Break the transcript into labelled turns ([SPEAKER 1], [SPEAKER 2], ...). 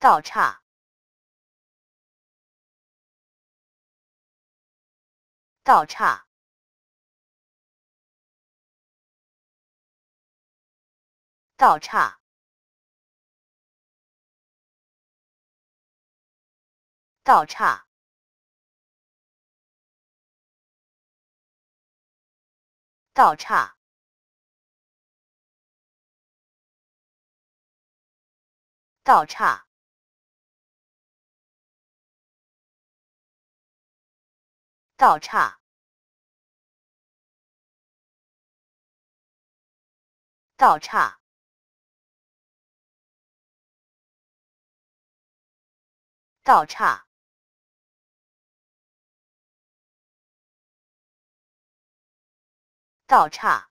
[SPEAKER 1] 道岔道岔道岔道岔道岔道岔倒岔，倒岔，倒岔，倒岔。